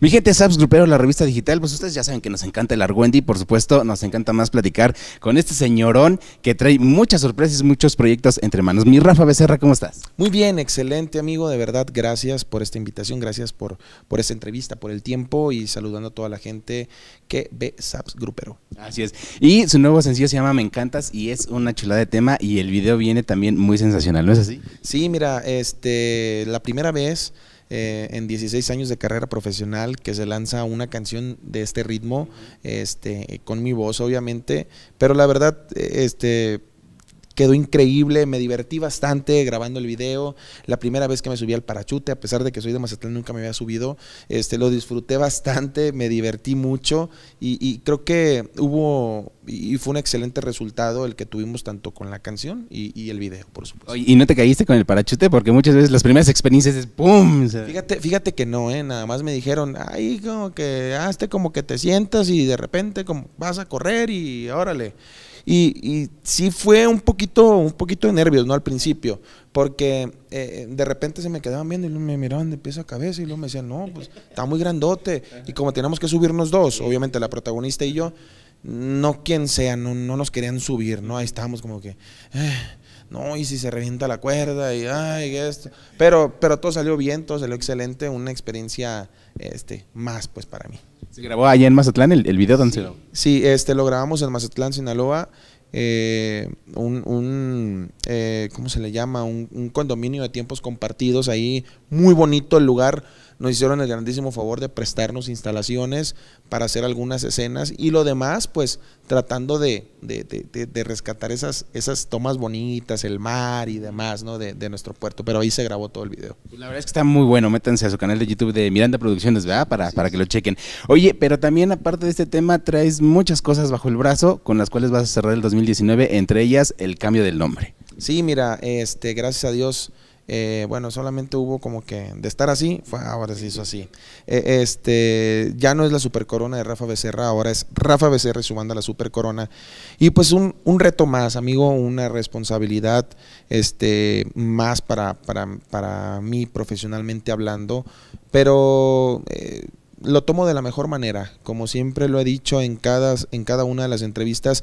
Mi gente, Saps Grupero, la revista digital, pues ustedes ya saben que nos encanta el Argüendi, por supuesto, nos encanta más platicar con este señorón que trae muchas sorpresas y muchos proyectos entre manos. Mi Rafa Becerra, ¿cómo estás? Muy bien, excelente amigo, de verdad, gracias por esta invitación, gracias por, por esta entrevista, por el tiempo y saludando a toda la gente que ve Saps Grupero. Así es. Y su nuevo sencillo se llama Me Encantas y es una chulada de tema y el video viene también muy sensacional, ¿no es así? Sí, mira, este, la primera vez... Eh, en 16 años de carrera profesional que se lanza una canción de este ritmo, este, con mi voz obviamente, pero la verdad, este Quedó increíble, me divertí bastante grabando el video. La primera vez que me subí al parachute, a pesar de que soy de Mazatlán, nunca me había subido. Este, lo disfruté bastante, me divertí mucho y, creo que hubo y fue un excelente resultado el que tuvimos tanto con la canción y, el video, por supuesto. ¿Y no te caíste con el parachute? Porque muchas veces las primeras experiencias es ¡pum! Fíjate, fíjate que no, ¿eh? Nada más me dijeron, ay, como que, hazte como que te sientas y de repente como vas a correr y órale. Y, sí fue un poquito, un poquito de nervios, ¿no? Al principio, porque eh, eh, de repente se me quedaban viendo y me miraban de pies a cabeza y luego me decían, no, pues está muy grandote. Y como teníamos que subirnos dos, obviamente la protagonista y yo, no quien sea, no, nos querían subir, ¿no? Ahí estábamos como que, eh, no, y si se revienta la cuerda y, ay, esto. Pero, pero todo salió bien, todo salió excelente, una experiencia este, más pues para mí. ¿Se grabó allá en Mazatlán el, el video? Sí. sí, este, lo grabamos en Mazatlán, Sinaloa. Eh, un, un eh, ¿cómo se le llama? un, condominio de tiempos compartidos ahí, muy bonito el lugar. Nos hicieron el grandísimo favor de prestarnos instalaciones para hacer algunas escenas y lo demás, pues tratando de, de, de, rescatar esas, esas tomas bonitas, el mar y demás, ¿no? De, nuestro puerto. Pero ahí se grabó todo el video. La verdad es que está muy bueno. Métanse a su canal de YouTube de Miranda Producciones, ¿verdad? Para, para que lo chequen. Oye, pero también aparte de este tema, traes muchas cosas bajo el brazo con las cuales vas a cerrar el 2019, entre ellas el cambio del nombre. Sí, mira, este, gracias a Dios eh, bueno, solamente hubo como que de estar así, fue, ahora se hizo así. Eh, este, ya no es la Super Corona de Rafa Becerra, ahora es Rafa Becerra y su banda la Super Corona. Y pues un, reto más, amigo, una responsabilidad este, más para, para, mí profesionalmente hablando, pero... Eh, lo tomo de la mejor manera, como siempre lo he dicho en en cada una de las entrevistas,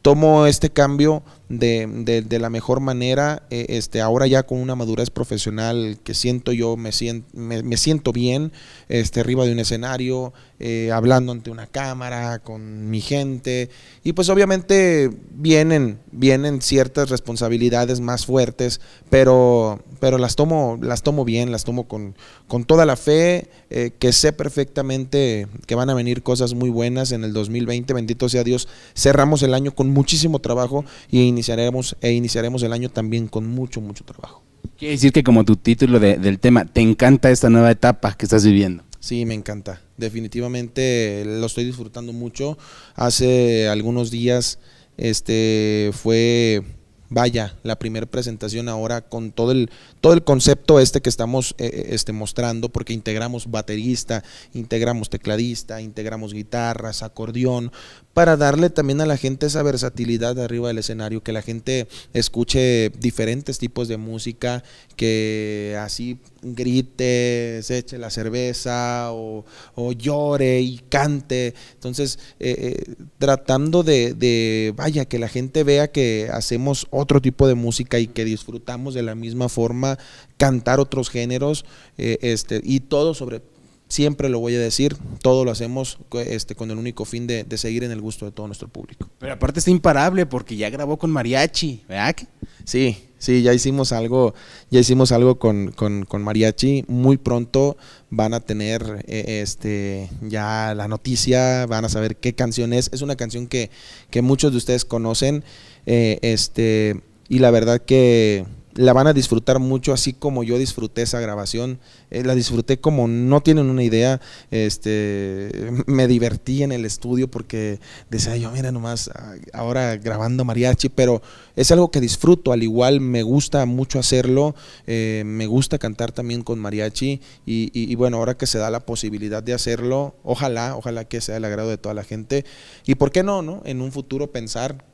tomo este cambio de, la mejor manera. Eh, este, ahora ya con una madurez profesional que siento yo, me, siento, me, siento bien este, arriba de un escenario, eh, hablando ante una cámara, con mi gente. Y pues obviamente vienen, vienen ciertas responsabilidades más fuertes, pero, pero las, tomo, las tomo bien, las tomo con, con toda la fe, eh, que sé perfectamente que van a venir cosas muy buenas en el 2020, bendito sea Dios. Cerramos el año con muchísimo trabajo y iniciaremos, e iniciaremos el año también con mucho, mucho trabajo. Quiere decir que como tu título del tema, ¿te encanta esta nueva etapa que estás viviendo? Sí, me encanta. Definitivamente lo estoy disfrutando mucho. Hace algunos días este, fue vaya la primera presentación ahora con todo el, todo el concepto este que estamos eh, eh, este, mostrando, porque integramos baterista, integramos tecladista, integramos guitarras, acordeón, para darle también a la gente esa versatilidad de arriba del escenario, que la gente escuche diferentes tipos de música, que así grite, se eche la cerveza o, llore y cante. Entonces, eh, eh, tratando de, vaya, que la gente vea que hacemos otro tipo de música y que disfrutamos de la misma forma cantar otros géneros eh, este, y todo sobre... Siempre lo voy a decir, todo lo hacemos este, con el único fin de, de seguir en el gusto de todo nuestro público. Pero aparte está imparable porque ya grabó con mariachi, ¿verdad? Sí, Sí, ya hicimos algo, ya hicimos algo con, con, con Mariachi. Muy pronto van a tener eh, este ya la noticia, van a saber qué canción es. Es una canción que, que muchos de ustedes conocen. Eh, este, y la verdad que la van a disfrutar mucho, así como yo disfruté esa grabación. Eh, la disfruté como no tienen una idea. Este, me divertí en el estudio porque decía yo, mira nomás, ahora grabando mariachi, pero es algo que disfruto. Al igual me gusta mucho hacerlo, eh, me gusta cantar también con mariachi y, y, bueno, ahora que se da la posibilidad de hacerlo, ojalá, ojalá que sea el agrado de toda la gente. Y por qué no, ¿no? En un futuro pensar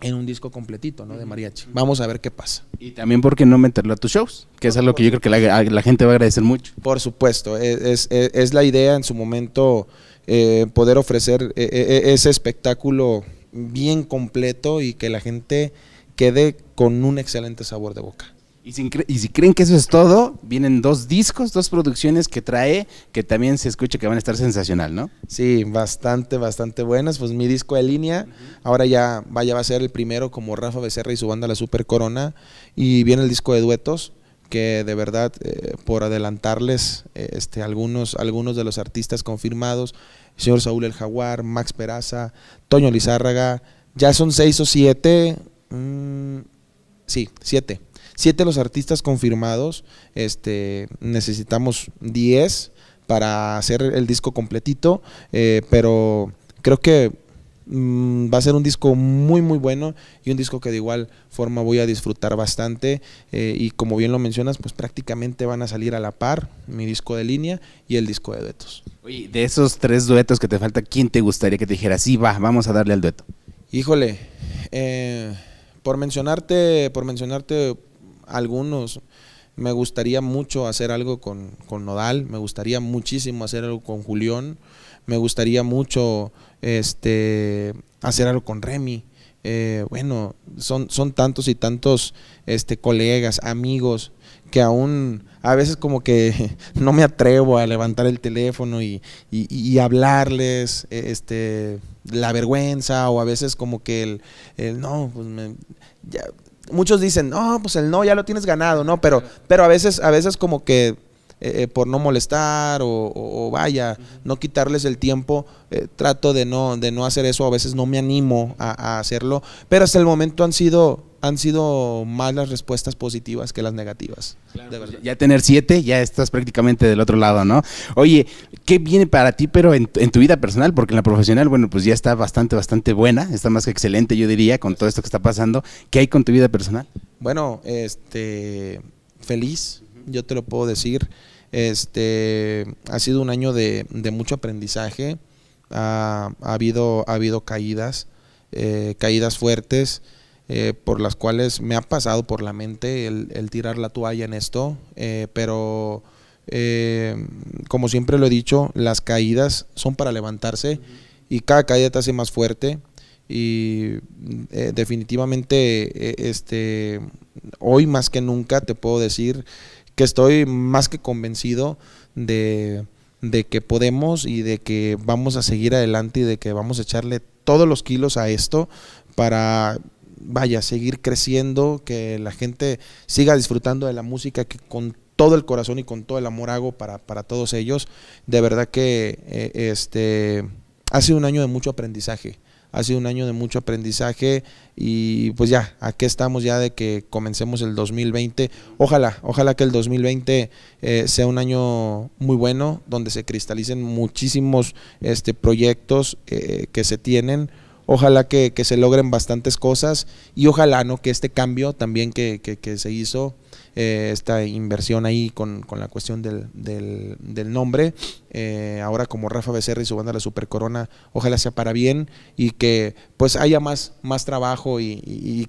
en un disco completito, ¿no? De mariachi. Vamos a ver qué pasa. Y también, ¿por qué no meterlo a tus shows? Que es algo que yo creo que la, gente va a agradecer mucho. Por supuesto, e, e, es, la idea en su momento eh, poder ofrecer e, ese espectáculo bien completo y que la gente quede con un excelente sabor de boca. Y si, creen que eso es todo, vienen dos discos, dos producciones que trae, que también se escucha que van a estar sensacional, ¿no? Sí, bastante, bastante buenas. Pues mi disco de línea, ahora ya vaya va a ser el primero como Rafa Becerra y su banda La Super Corona. Y viene el disco de duetos, que de verdad, eh, por adelantarles, eh, este, algunos, algunos de los artistas confirmados, el señor Saúl El Jaguar, Max Peraza, Toño Lizárraga, ya son seis o siete, mm, sí, siete Siete los artistas confirmados, este, necesitamos diez para hacer el disco completito, eh, pero creo que mm, va a ser un disco muy muy bueno y un disco que de igual forma voy a disfrutar bastante eh, y como bien lo mencionas, pues prácticamente van a salir a la par mi disco de línea y el disco de duetos. Oye, de esos tres duetos que te falta, ¿quién te gustaría que te dijera, sí, va, vamos a darle al dueto? Híjole, eh, por mencionarte, por mencionarte algunos. Me gustaría mucho hacer algo con, Nodal, me gustaría muchísimo hacer algo con Julián, me gustaría mucho este, hacer algo con Remy. Eh, bueno, son, son tantos y tantos este, colegas, amigos, que aún a veces como que no me atrevo a levantar el teléfono y, hablarles e, este, la vergüenza o a veces como que el, no, pues me, muchos dicen, no, pues el no ya lo tienes ganado, ¿no? Pero, pero a veces, a veces como que eh, eh, por no molestar o, vaya, no quitarles el tiempo, eh, trato de no, de no hacer eso, a veces no me animo a, hacerlo, pero hasta el momento han sido, han sido más las respuestas positivas que las negativas. Pues, ya tener siete, ya estás prácticamente del otro lado, ¿no? Oye, ¿qué viene para ti, pero en, en, tu vida personal? Porque en la profesional, bueno, pues ya está bastante, bastante buena, está más que excelente, yo diría, con todo esto que está pasando. ¿Qué hay con tu vida personal? Bueno, este, feliz, yo te lo puedo decir. Este, ha sido un año de, mucho aprendizaje. Ha, habido, ha habido caídas, eh, caídas fuertes, eh, por las cuales me ha pasado por la mente el, tirar la toalla en esto, eh, pero como siempre lo he dicho, las caídas son para levantarse y cada caída te hace más fuerte y definitivamente e, este, hoy más que nunca te puedo decir que estoy más que convencido de, que podemos y de que vamos a seguir adelante y de que vamos a echarle todos los kilos a esto para vaya, seguir creciendo, que la gente siga disfrutando de la música que con todo el corazón y con todo el amor hago para, todos ellos. De verdad que eh, este, ha un año de mucho aprendizaje ha sido un año de mucho aprendizaje y pues ya, aquí estamos ya de que comencemos el 2020. Ojalá, ojalá que el 2020 eh, sea un año muy bueno, donde se cristalicen muchísimos este, proyectos eh, que se tienen ojalá que, se logren bastantes cosas y ojalá ¿no? que este cambio también que se hizo eh, esta inversión ahí con, la cuestión del, del, nombre. Eh, ahora como Rafa Becerra y su banda La Super Corona, ojalá sea para bien y que pues haya más, más trabajo y,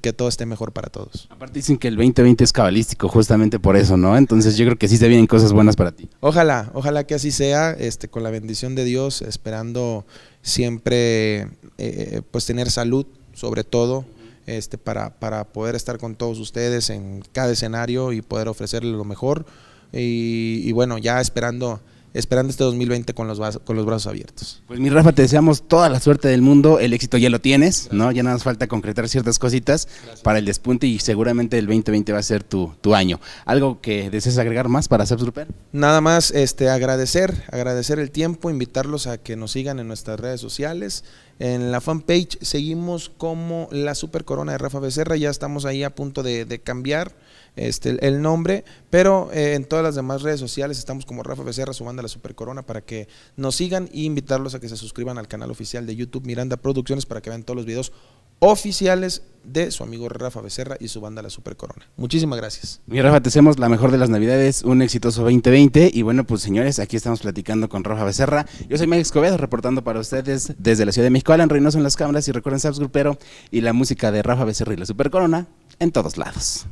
que todo esté mejor para todos. Aparte dicen que el 2020 es cabalístico, justamente por eso, ¿no? Entonces yo creo que sí se vienen cosas buenas para ti. Ojalá, ojalá que así sea, este, con la bendición de Dios, esperando siempre eh, pues tener salud sobre todo, este, para, para poder estar con todos ustedes en cada escenario y poder ofrecerles lo mejor. Y, bueno, ya esperando esperando este 2020 con los, con los brazos abiertos. Pues mi Rafa, te deseamos toda la suerte del mundo, el éxito ya lo tienes, ¿no? Ya nada más falta concretar ciertas cositas para el despunte y seguramente el 2020 va a ser tu, año. ¿Algo que desees agregar más para Substruper? Nada más este, agradecer, agradecer el tiempo, invitarlos a que nos sigan en nuestras redes sociales, en la fanpage seguimos como la Super Corona de Rafa Becerra, ya estamos ahí a punto de, cambiar este, el nombre, pero eh, en todas las demás redes sociales estamos como Rafa Becerra, su banda La Super Corona, para que nos sigan y invitarlos a que se suscriban al canal oficial de YouTube Miranda Producciones para que vean todos los videos oficiales de su amigo Rafa Becerra y su banda La Super Corona. Muchísimas gracias. Mi Rafa, te hacemos la mejor de las navidades, un exitoso 2020 y bueno, pues señores, aquí estamos platicando con Rafa Becerra. Yo soy Miguel Escobedo reportando para ustedes desde la Ciudad de México. México, Reynoso en las cámaras y recuerden Saps Grupero y la música de Rafa Becerril, la Super Corona, en todos lados.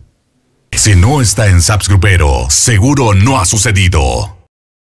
Si no está en Saps Grupero, seguro no ha sucedido.